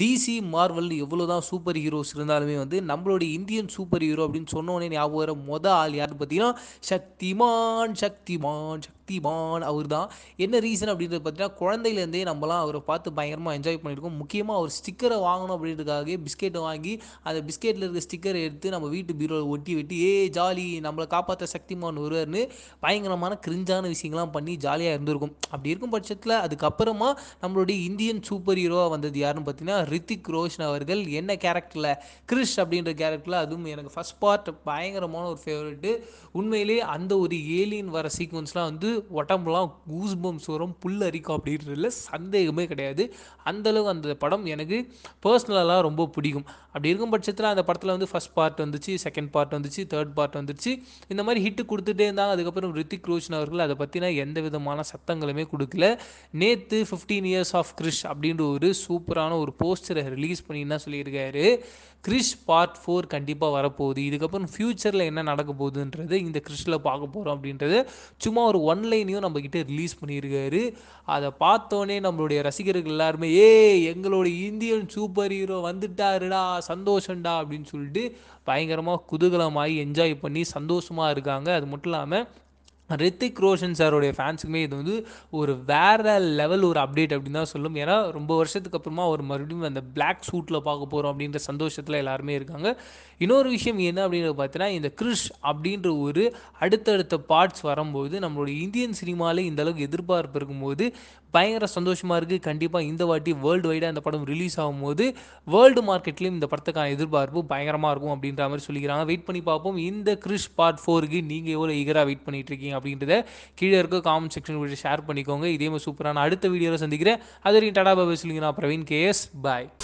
DC Marvel எவ்வளோ தான் super heroes இருந்தாலுமே வந்து நம்மளுடைய இந்தியன் சூப்பர் ஹீரோ அப்படின்னு சொன்னோடனே ஞாபகம் மொதல் மொத ஆள் யாருன்னு பார்த்தீங்கன்னா சக்திமான் சக்திமான் சக்திமான் அவர் தான் என்ன ரீசன் அப்படின்றது பார்த்தீங்கன்னா குழந்தையிலேருந்தே நம்மலாம் அவரை பார்த்து பயங்கரமாக என்ஜாய் பண்ணியிருக்கோம் முக்கியமாக அவர் ஸ்டிக்கரை வாங்கணும் அப்படின்றதுக்காக பிஸ்கெட்டை வாங்கி அந்த பிஸ்கெட்டில் இருக்க ஸ்டிக்கரை எடுத்து நம்ம வீட்டு பீரோவில் ஒட்டி வெட்டி ஏ ஜாலி நம்மளை காப்பாற்ற சக்திமான் வருவார்னு பயங்கரமான கிரிஞ்சான விஷயங்கள்லாம் பண்ணி ஜாலியாக இருந்திருக்கும் அப்படி இருக்கும் பட்சத்தில் அதுக்கப்புறமா நம்மளுடைய இந்தியன் சூப்பர் ஹீரோவாக வந்தது யாருன்னு பார்த்தீங்கன்னா ரித்திக் ரோஷன் அவர்கள் என்ன கேரக்டரில் கிறிஷ் அப்படின்ற கேரக்டரில் அதுவும் எனக்கு ஃபஸ்ட் பார்ட் பயங்கரமான ஒரு ஃபேவரெட்டு உண்மையிலே அந்த ஒரு ஏலியன் வர சீக்வன்ஸ்லாம் வந்து உடம்புலாம் கூஸ் பம்ஸ் வரும் புல் அரிக்கும் அப்படின்றதுல சந்தேகமே கிடையாது அந்தளவு அந்த படம் எனக்கு பர்சனலாக ரொம்ப பிடிக்கும் அப்படி இருக்கும் பட்சத்தில் அந்த படத்தில் வந்து ஃபஸ்ட் பார்ட் வந்துச்சு செகண்ட் பார்ட் வந்துச்சு தேர்ட் பார்ட் வந்துச்சு இந்த மாதிரி ஹிட்டு கொடுத்துட்டே இருந்தாங்க அதுக்கப்புறம் ரித்திக் ரோஷன் அவர்கள் அதை பற்றினா எந்த விதமான சத்தங்களுமே கொடுக்கல நேற்று ஃபிஃப்டீன் இயர்ஸ் ஆஃப் கிறிஷ் அப்படின்ற ஒரு சூப்பரான ஒரு போஸ்ட் போஸ்டரை ரிலீஸ் பண்ணி என்ன சொல்லியிருக்காரு கிறிஷ் பார்ட் ஃபோர் கண்டிப்பாக வரப்போகுது இதுக்கப்புறம் ஃப்யூச்சரில் என்ன நடக்க போகுதுன்றது இந்த கிறிஷில் பார்க்க போகிறோம் அப்படின்றது சும்மா ஒரு ஒன் லைனையும் நம்மக்கிட்ட ரிலீஸ் பண்ணியிருக்காரு அதை பார்த்தோன்னே நம்மளுடைய ரசிகர்கள் எல்லாருமே ஏ எங்களுடைய இந்தியன் சூப்பர் ஹீரோ வந்துட்டாருடா சந்தோஷம்டா அப்படின்னு சொல்லிட்டு பயங்கரமாக குதூகலமாகி என்ஜாய் பண்ணி சந்தோஷமாக இருக்காங்க அது மட்டும் இல்லாமல் ரித்திக் ரோஷன் சாருடைய ஃபேன்ஸுக்குமே இது வந்து ஒரு வேறு லெவல் ஒரு அப்டேட் அப்படின்னு தான் சொல்லும் ஏன்னா ரொம்ப வருஷத்துக்கு அப்புறமா அவர் மறுபடியும் அந்த பிளாக் சூட்டில் பார்க்க போகிறோம் அப்படின்ற சந்தோஷத்தில் எல்லாருமே இருக்காங்க இன்னொரு விஷயம் என்ன அப்படின்னு பார்த்தீங்கன்னா இந்த கிறிஷ் அப்படின்ற ஒரு அடுத்தடுத்த பார்ட்ஸ் வரும்போது நம்மளுடைய இந்தியன் சினிமாவில் இந்தளவுக்கு எதிர்பார்ப்பு இருக்கும்போது பயங்கர சந்தோஷமாக இருக்குது கண்டிப்பாக இந்த வாட்டி வேர்ல்டு வைடாக இந்த படம் ரிலீஸ் ஆகும்போது வேர்ல்டு மார்க்கெட்லேயும் இந்த படத்துக்கான எதிர்பார்ப்பு பயங்கரமாக இருக்கும் அப்படின்ற மாதிரி சொல்லிக்கிறாங்க வெயிட் பண்ணி பார்ப்போம் இந்த கிறிஷ் பார்ட் ஃபோருக்கு நீங்கள் எவ்வளோ ஈகராக வெயிட் பண்ணிகிட்ருக்கீங்க இருக்கீங்க அப்படின்றத கீழே இருக்க காமெண்ட் செக்ஷன் கூட ஷேர் பண்ணிக்கோங்க இதே மாதிரி சூப்பரான அடுத்த வீடியோவில் சந்திக்கிறேன் அது வரைக்கும் டாடா பாபா சொல்லிங்கன்னா பிரவீன் கேஎஸ் பாய்